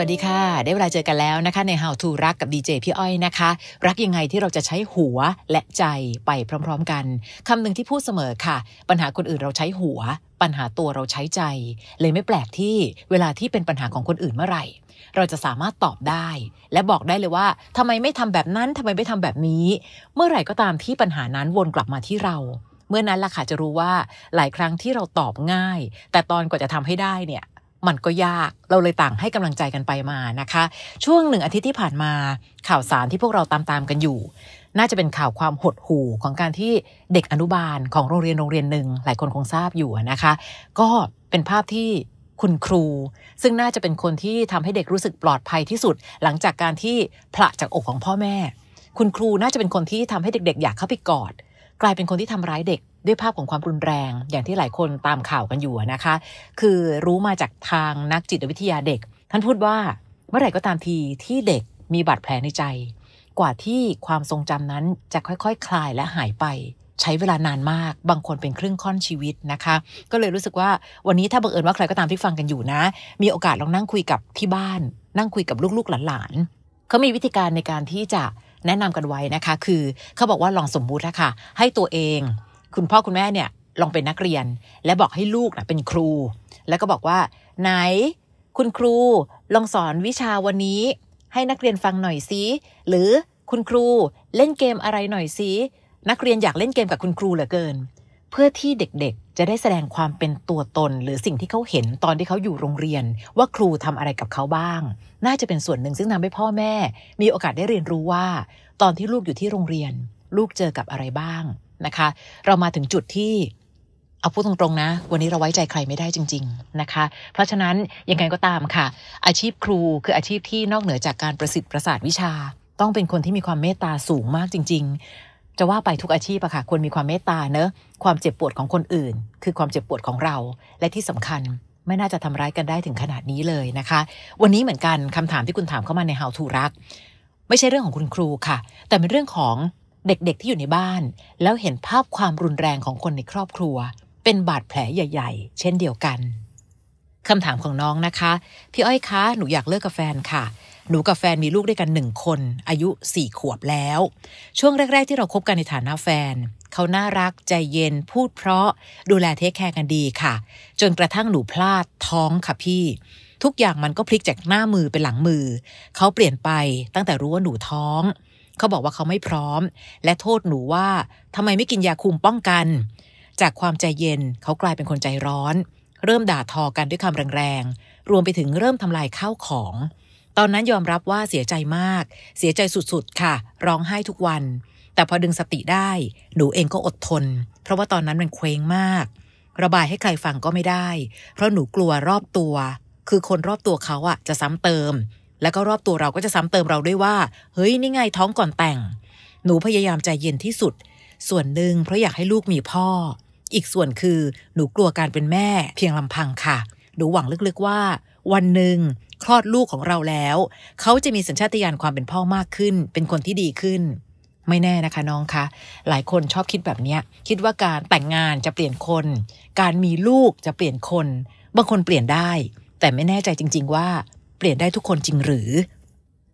วัสดีค่ะ ได้เวลาเจอกันแล้วนะคะใน How to รักกับดีเจพี่อ้อยนะคะ รักยังไงที่เราจะใช้หัวและใจไปพร้อมๆกันคำหนึ่งที่พูดเสมอค่ะ ปัญหาคนอื่นเราใช้หัว ปัญหาตัวเราใช้ใจเลยไม่แปลกที่เวลาที่เป็นปัญหาของคนอื่นเมื่อไหร่ เราจะสามารถตอบได้ และบอกได้เลยว่าทำไมไม่ทำแบบนั้นทำไมไม่ทำแบบนี้ เมื่อไหร่ก็ตามที่ปัญหานั้นวนกลับมาที่เรา เมื่อนั้นล่ะค่ะจะรู้ว่าหลายครั้งที่เราตอบง่าย แต่ตอนกว่าจะทำให้ได้เนี่ยมันก็ยากเราเลยต่างให้กำลังใจกันไปมานะคะ ช่วงหนึ่งอาทิตย์ที่ผ่านมาข่าวสารที่พวกเราตามตามกันอยู่ น่าจะเป็นข่าวความหดหู่ของการที่เด็กอนุบาลของโรงเรียนโรงเรียนหนึ่งหลายคนคงทราบอยู่นะคะ ก็เป็นภาพที่คุณครู ซึ่งน่าจะเป็นคนที่ทำให้เด็กรู้สึกปลอดภัยที่สุด หลังจากการที่ผละจากอกของพ่อแม่ คุณครูน่าจะเป็นคนที่ทำให้เด็ก ๆ อยากเข้าไปกอด กลายเป็นคนที่ทำร้ายเด็กด้วยภาพของความรุนแรงอย่างที่หลายคนตามข่าวกันอยู่นะคะ คือรู้มาจากทางนักจิตวิทยาเด็ก ท่านพูดว่าเมื่อไหร่ก็ตามทีที่เด็กมีบาดแผลในใจ กว่าที่ความทรงจำนั้นจะค่อยๆคคลายและหายไป ใช้เวลานานมาก บางคนเป็นครึ่งค่อนชีวิตนะคะ ก็เลยรู้สึกว่าวันนี้ถ้าบังเอิญว่าใครก็ตามที่ฟังกันอยู่นะ มีโอกาสลองนั่งคุยกับที่บ้าน นั่งคุยกับลูกๆ หลานๆเขามีวิธีการในการที่จะแนะนำกันไว้นะคะ คือเขาบอกว่าลองสมมุตินะคะให้ตัวเองคุณพ่อคุณแม่เนี่ยลองเป็นนักเรียนและบอกให้ลูกนะเป็นครู แล้วก็บอกว่า ไหน คุณครู ลองสอนวิชาวันนี้ ให้นักเรียนฟังหน่อยซิหรือคุณครูเล่นเกมอะไรหน่อยซินักเรียนอยากเล่นเกมกับคุณครูเหลือเกิน เพื่อที่เด็กๆจะได้แสดงความเป็นตัวตน หรือสิ่งที่เขาเห็นตอนที่เขาอยู่โรงเรียน ว่าครูทำอะไรกับเขาบ้าง น่าจะเป็นส่วนหนึ่งซึ่งทำให้พ่อแม่ มีโอกาสได้เรียนรู้ว่า ตอนที่ลูกอยู่ที่โรงเรียน ลูกเจอกับอะไรบ้างนะคะเรามาถึงจุดที่เอาพูดตรงๆนะ วันนี้เราไว้ใจใครไม่ได้จริงๆนะคะ เพราะฉะนั้นยังไงก็ตามค่ะ อาชีพครูคืออาชีพที่นอกเหนือจากการประสิทธิ์ประสาทวิชา ต้องเป็นคนที่มีความเมตตาสูงมากจริง ๆ จะว่าไปทุกอาชีพอะค่ะควรมีความเมตตาเนอะความเจ็บปวดของคนอื่น คือความเจ็บปวดของเราและที่สำคัญไม่น่าจะทำร้ายกันได้ถึงขนาดนี้เลยนะคะ วันนี้เหมือนกันคำถามที่คุณถามเข้ามาใน How to รัก ไม่ใช่เรื่องของคุณครูค่ะ แต่เป็นเรื่องของเด็กๆ ที่อยู่ในบ้าน แล้วเห็นภาพความรุนแรงของคนในครอบครัว เป็นบาดแผลใหญ่ๆ เช่นเดียวกัน คำถามของน้องนะคะ พี่อ้อยคะ หนูอยากเลิกกับแฟนค่ะ หนูกับแฟนมีลูกด้วยกันหนึ่งคน อายุสี่ขวบแล้ว ช่วงแรกๆ ที่เราครบกันในฐานะแฟน เขาน่ารักใจเย็น พูดเพราะ ดูแลเทคแคร์กันดีค่ะ จนกระทั่งหนูพลาดท้องค่ะพี่ ทุกอย่างมันก็พลิกจากหน้ามือเป็นหลังมือเขาเปลี่ยนไป ตั้งแต่รู้ว่าหนูท้องเขาบอกว่าเขาไม่พร้อม และโทษหนูว่าทำไมไม่กินยาคุมป้องกัน จากความใจเย็นเขากลายเป็นคนใจร้อน เริ่มด่าทอกันด้วยคำแรงๆรวมไปถึงเริ่มทำลายข้าวของ ตอนนั้นยอมรับว่าเสียใจมาก เสียใจสุดๆค่ะ ร้องไห้ทุกวัน แต่พอดึงสติได้ หนูเองก็อดทน เพราะว่าตอนนั้นมันเคว้งมาก ระบายให้ใครฟังก็ไม่ได้ เพราะหนูกลัวรอบตัว คือคนรอบตัวเขาอะจะซ้ำเติมแล้วก็รอบตัวเราก็จะซ้ำเติมเราด้วยว่า เฮ้ย นี่ไงท้องก่อนแต่ง หนูพยายามใจเย็นที่สุด ส่วนหนึ่งเพราะอยากให้ลูกมีพ่อ อีกส่วนคือหนูกลัวการเป็นแม่ เพียงลำพังค่ะ หนูหวังลึกๆว่า วันหนึ่งคลอดลูกของเราแล้ว เขาจะมีสัญชาตญาณความเป็นพ่อมากขึ้น เป็นคนที่ดีขึ้น ไม่แน่นะคะน้องคะหลายคนชอบคิดแบบนี้คิดว่าการแต่งงานจะเปลี่ยนคน การมีลูกจะเปลี่ยนคน บางคนเปลี่ยนได้ แต่ไม่แน่ใจจริง ๆว่าเปลี่ยนได้ทุกคนจริงหรือ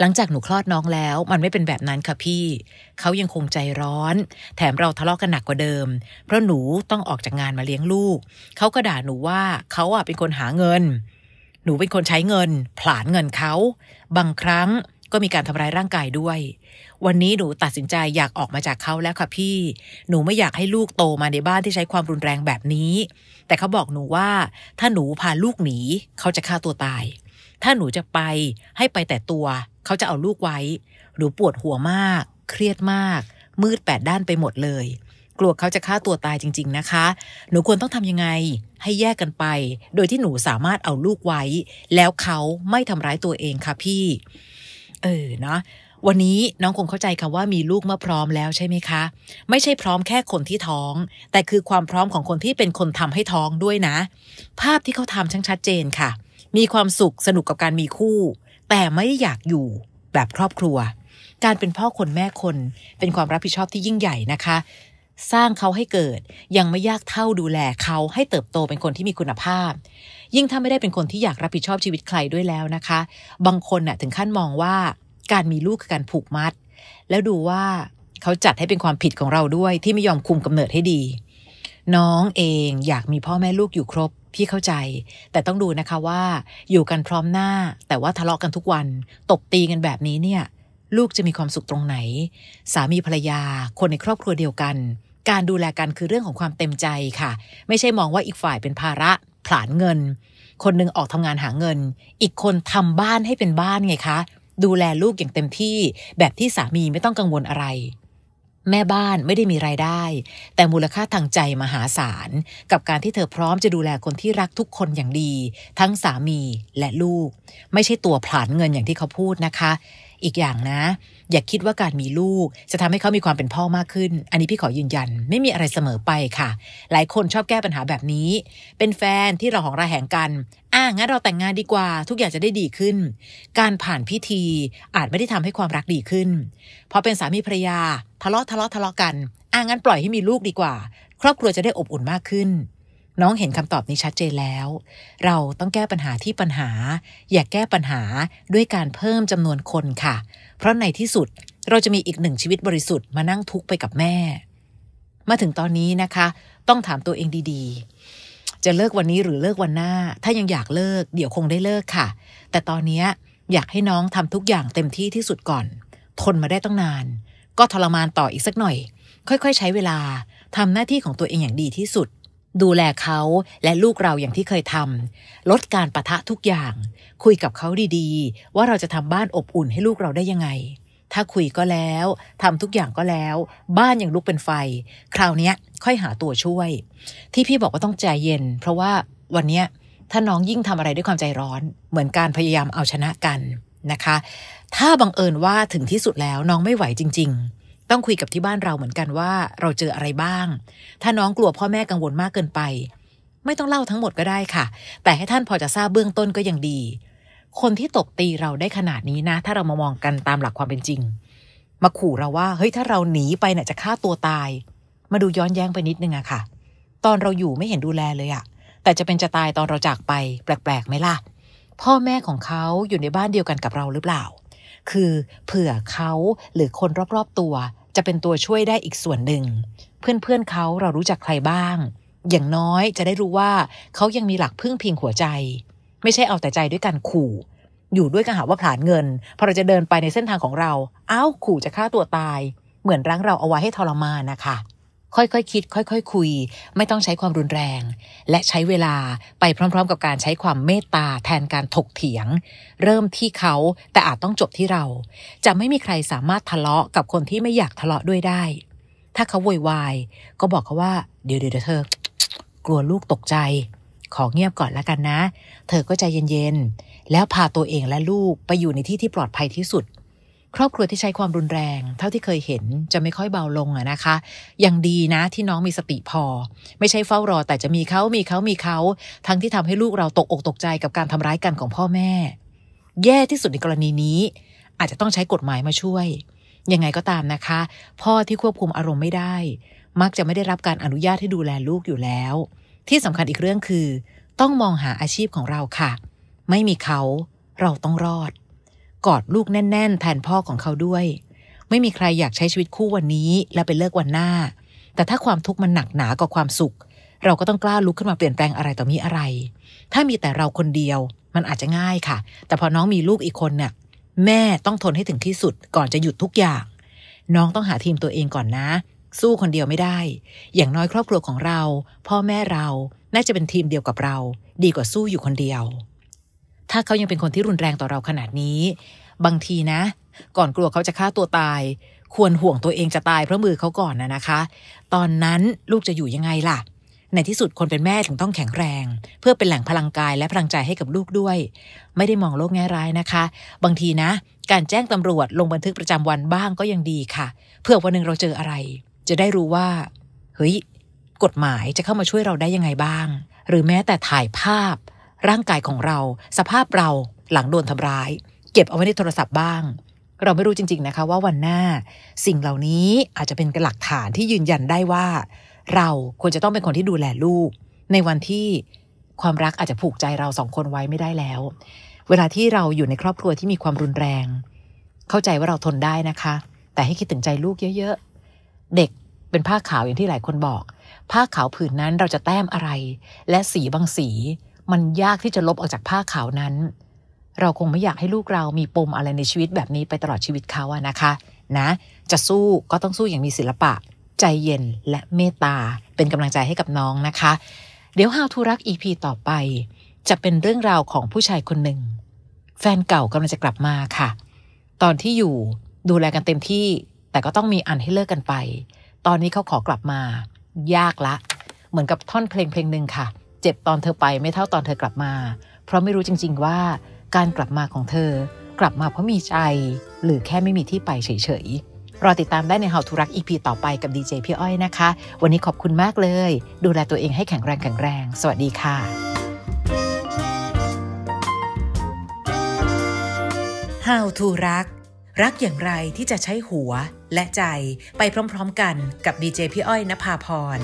หลังจากหนูคลอดน้องแล้ว มันไม่เป็นแบบนั้นค่ะพี่ เขายังคงใจร้อน แถมเราทะเลาะกันหนักกว่าเดิม เพราะหนูต้องออกจากงานมาเลี้ยงลูก เขาก็ด่าหนูว่าเขาอ่ะเป็นคนหาเงิน หนูเป็นคนใช้เงิน ผลาญเงินเขา บางครั้งก็มีการทำร้ายร่างกายด้วย วันนี้หนูตัดสินใจอยากออกมาจากเขาแล้วค่ะพี่ หนูไม่อยากให้ลูกโตมาในบ้านที่ใช้ความรุนแรงแบบนี้ แต่เขาบอกหนูว่าถ้าหนูพาลูกหนีเขาจะฆ่าตัวตายถ้าหนูจะไปให้ไปแต่ตัว เขาจะเอาลูกไว้หนูปวดหัวมาก เครียดมาก มืดแปดด้านไปหมดเลย กลัวเขาจะฆ่าตัวตายจริง ๆนะคะ หนูควรต้องทำยังไงให้แยกกันไป โดยที่หนูสามารถเอาลูกไว้ แล้วเขาไม่ทำร้ายตัวเองค่ะพี่ เออเนาะวันนี้น้องคงเข้าใจคาว่ามีลูกเมื่อพร้อมแล้วใช่ไหมคะ ไม่ใช่พร้อมแค่คนที่ท้อง แต่คือความพร้อมของคนที่เป็นคนทำให้ท้องด้วยนะ ภาพที่เขาทำช่างชัดเจนค่ะเมีความสุขสนุกกับการมีคู่ แต่ไม่อยากอยู่แบบครอบครัว การเป็นพ่อคนแม่คนเป็นความรับผิดชอบที่ยิ่งใหญ่นะคะ สร้างเขาให้เกิดยังไม่ยากเท่าดูแลเขาให้เติบโตเป็นคนที่มีคุณภาพ ยิ่งถ้าไม่ได้เป็นคนที่อยากรับผิดชอบชีวิตใครด้วยแล้วนะคะ บางคนน่ะถึงขั้นมองว่าการมีลูกคือการผูกมัด แล้วดูว่าเขาจัดให้เป็นความผิดของเราด้วยที่ไม่ยอมคุมกำเนิดให้ดี น้องเองอยากมีพ่อแม่ลูกอยู่ครบพี่เข้าใจ แต่ต้องดูนะคะว่าอยู่กันพร้อมหน้าแต่ว่าทะเลาะกันทุกวันตบตีกันแบบนี้เนี่ย ลูกจะมีความสุขตรงไหน สามีภรรยาคนในครอบครัวเดียวกัน การดูแลกันคือเรื่องของความเต็มใจค่ะ ไม่ใช่มองว่าอีกฝ่ายเป็นภาระ ผลาญเงิน คนนึงออกทำงานหาเงิน อีกคนทำบ้านให้เป็นบ้านไงคะ ดูแลลูกอย่างเต็มที่แบบที่สามีไม่ต้องกังวลอะไรแม่บ้านไม่ได้มีรายได้ แต่มูลค่าทางใจมหาศาล กับการที่เธอพร้อมจะดูแลคนที่รักทุกคนอย่างดี ทั้งสามีและลูก ไม่ใช่ตัวผลานเงินอย่างที่เขาพูดนะคะอีกอย่างนะ อย่าคิดว่าการมีลูกจะทำให้เขามีความเป็นพ่อมากขึ้น อันนี้พี่ขอยืนยันไม่มีอะไรเสมอไปค่ะ หลายคนชอบแก้ปัญหาแบบนี้ เป็นแฟนที่เราของระแหงกันอ่างั้นเราแต่งงานดีกว่า ทุกอย่างจะได้ดีขึ้น การผ่านพิธีอาจไม่ได้ทำให้ความรักดีขึ้นพอเป็นสามีภรรยา ทะเลาะทะเลาะทะเลาะกันอ่างั้นปล่อยให้มีลูกดีกว่า ครอบครัวจะได้อบอุ่นมากขึ้นน้องเห็นคำตอบนี้ชัดเจนแล้ว เราต้องแก้ปัญหาที่ปัญหา อย่าแก้ปัญหาด้วยการเพิ่มจำนวนคนค่ะ เพราะในที่สุดเราจะมีอีกหนึ่งชีวิตบริสุทธิ์มานั่งทุกข์ไปกับแม่ มาถึงตอนนี้นะคะ ต้องถามตัวเองดีๆ จะเลิกวันนี้หรือเลิกวันหน้า ถ้ายังอยากเลิก เดี๋ยวคงได้เลิกค่ะ แต่ตอนนี้อยากให้น้องทำทุกอย่างเต็มที่ที่สุดก่อน ทนมาได้ต้องนาน ก็ทรมานต่ออีกสักหน่อย ค่อย ๆ ใช้เวลาทำหน้าที่ของตัวเองอย่างดีที่สุดดูแลเขาและลูกเราอย่างที่เคยทำ ลดการปะทะทุกอย่าง คุยกับเขาดีๆ ว่าเราจะทำบ้านอบอุ่นให้ลูกเราได้ยังไง ถ้าคุยก็แล้วทำทุกอย่างก็แล้ว บ้านยังลุกเป็นไฟ คราวนี้ค่อยหาตัวช่วย ที่พี่บอกว่าต้องใจเย็น เพราะว่าวันนี้ถ้าน้องยิ่งทำอะไรด้วยความใจร้อน เหมือนการพยายามเอาชนะกันนะคะ ถ้าบังเอิญว่าถึงที่สุดแล้วน้องไม่ไหวจริง ๆต้องคุยกับที่บ้านเราเหมือนกันว่าเราเจออะไรบ้าง ถ้าน้องกลัวพ่อแม่กังวลมากเกินไป ไม่ต้องเล่าทั้งหมดก็ได้ค่ะ แต่ให้ท่านพอจะทราบเบื้องต้นก็ยังดี คนที่ตบตีเราได้ขนาดนี้นะ ถ้าเรามามองกันตามหลักความเป็นจริง มาขู่เราว่า เฮ้ยถ้าเราหนีไปเนี่ยจะฆ่าตัวตาย มาดูย้อนแย้งไปนิดนึงอะค่ะ ตอนเราอยู่ไม่เห็นดูแลเลยอะ แต่จะเป็นจะตายตอนเราจากไป แปลกๆไหมล่ะ พ่อแม่ของเขาอยู่ในบ้านเดียวกันกับเราหรือเปล่า คือเผื่อเขาหรือคนรอบๆตัวจะเป็นตัวช่วยได้อีกส่วนหนึ่งเพื่อนเเขาเรารู้จักใครบ้าง อย่างน้อยจะได้รู้ว่าเขายังมีหลักพึ่งพิงหัวใจ ไม่ใช่เอาแต่ใจด้วยการขู่ อยู่ด้วยกันหาว่าผลาญเงิน พอเราจะเดินไปในเส้นทางของเรา เอ้า ขู่จะฆ่าตัวตาย เหมือนรั้งเราเอาไว้ให้ทรมานนะคะค่อยๆคคิดค่อยๆคคุย ไม่ต้องใช้ความรุนแรง และใช้เวลาไปพร้อม ๆ กับการใช้ความเมตตาแทนการถกเถียง เริ่มที่เขาแต่อาจต้องจบที่เรา จะไม่มีใครสามารถทะเลาะกับคนที่ไม่อยากทะเลาะด้วยได้ ถ้าเขาวุ่นวายก็บอกเขาว่าเดี๋ยวเดี๋ยวเธอกลัวลูกตกใจ ขอเงียบก่อนแล้วกันนะ เธอก็ใจเย็นๆแล้วพาตัวเองและลูกไปอยู่ในที่ที่ปลอดภัยที่สุดครอบครัวที่ใช้ความรุนแรง เท่าที่เคยเห็นจะไม่ค่อยเบาลงอะนะคะ ยังดีนะที่น้องมีสติพอ ไม่ใช่เฝ้ารอแต่จะมีเขามีเขามีเขา ทั้งที่ทำให้ลูกเราตกอกตกใจกับการทำร้ายกันของพ่อแม่ แย่ที่สุดในกรณีนี้ อาจจะต้องใช้กฎหมายมาช่วย ยังไงก็ตามนะคะ พ่อที่ควบคุมอารมณ์ไม่ได้ มักจะไม่ได้รับการอนุญาตให้ดูแลลูกอยู่แล้ว ที่สำคัญอีกเรื่องคือ ต้องมองหาอาชีพของเราค่ะ ไม่มีเขาเราต้องรอดกอดลูกแน่น ๆ แทนพ่อของเขาด้วย ไม่มีใครอยากใช้ชีวิตคู่วันนี้ แล้วไปเลิกวันหน้า แต่ถ้าความทุกข์มันหนักหนากว่าความสุข เราก็ต้องกล้าลุกขึ้นมาเปลี่ยนแปลงอะไรต่อมีอะไร ถ้ามีแต่เราคนเดียวมันอาจจะง่ายค่ะ แต่พอน้องมีลูกอีกคนเนี่ยแม่ต้องทนให้ถึงที่สุดก่อนจะหยุดทุกอย่าง น้องต้องหาทีมตัวเองก่อนนะ สู้คนเดียวไม่ได้ อย่างน้อยครอบครัวของเรา พ่อแม่เราน่าจะเป็นทีมเดียวกับเรา ดีกว่าสู้อยู่คนเดียวถ้าเขายังเป็นคนที่รุนแรงต่อเราขนาดนี้ บางทีนะ ก่อนกลัวเขาจะฆ่าตัวตาย ควรห่วงตัวเองจะตายเพราะมือเขาก่อนนะนะคะ ตอนนั้นลูกจะอยู่ยังไงล่ะ ในที่สุดคนเป็นแม่ถึงต้องแข็งแรง เพื่อเป็นแหล่งพลังกายและพลังใจให้กับลูกด้วย ไม่ได้มองโลกแง่ร้ายนะคะ บางทีนะ การแจ้งตำรวจลงบันทึกประจำวันบ้างก็ยังดีค่ะ เพื่อวันหนึ่งเราเจออะไร จะได้รู้ว่า เฮ้ย กฎหมายจะเข้ามาช่วยเราได้ยังไงบ้าง หรือแม้แต่ถ่ายภาพร่างกายของเรา สภาพเรา หลังโดนทำร้าย เก็บเอาไว้ในโทรศัพท์บ้าง เราไม่รู้จริงๆนะคะ ว่าวันหน้าสิ่งเหล่านี้อาจจะเป็นหลักฐานที่ยืนยันได้ว่า เราควรจะต้องเป็นคนที่ดูแลลูก ในวันที่ความรักอาจจะผูกใจเราสองคนไว้ไม่ได้แล้ว เวลาที่เราอยู่ในครอบครัวที่มีความรุนแรง เข้าใจว่าเราทนได้นะคะ แต่ให้คิดถึงใจลูกเยอะๆ เด็กเป็นผ้าขาวอย่างที่หลายคนบอก ผ้าขาวผืนนั้นเราจะแต้มอะไรและสีบางสีมันยากที่จะลบออกจากผ้าขาวนั้น เราคงไม่อยากให้ลูกเรามีปมอะไรในชีวิตแบบนี้ไปตลอดชีวิตเขาอะนะคะ นะ จะสู้ก็ต้องสู้อย่างมีศิลปะ ใจเย็น และเมตตา เป็นกำลังใจให้กับน้องนะคะ เดี๋ยว How to รัก EP ต่อไป จะเป็นเรื่องราวของผู้ชายคนหนึ่ง แฟนเก่ากำลังจะกลับมาค่ะ ตอนที่อยู่ดูแลกันเต็มที่ แต่ก็ต้องมีอันให้เลิกกันไป ตอนนี้เขาขอกลับมา ยากละ เหมือนกับท่อนเพลงเพลงหนึ่งค่ะจ็บตอนเธอไปไม่เท่าตอนเธอกลับมา เพราะไม่รู้จริง ๆ ว่าการกลับมาของเธอ กลับมาเพราะมีใจ หรือแค่ไม่มีที่ไปเฉย ๆ รอติดตามได้ใน h าวทุรัก EP ต่อไปกับดีเจพี่อ้อยนะคะ วันนี้ขอบคุณมากเลยดูแลตัวเองให้แข็งแรงแข็งแรง สวัสดีค่ะฮาวท o รักรักอย่างไรที่จะใช้หัวและใจไปพร้อม ๆ กันกับดีเจพี่อ้อยนภาพร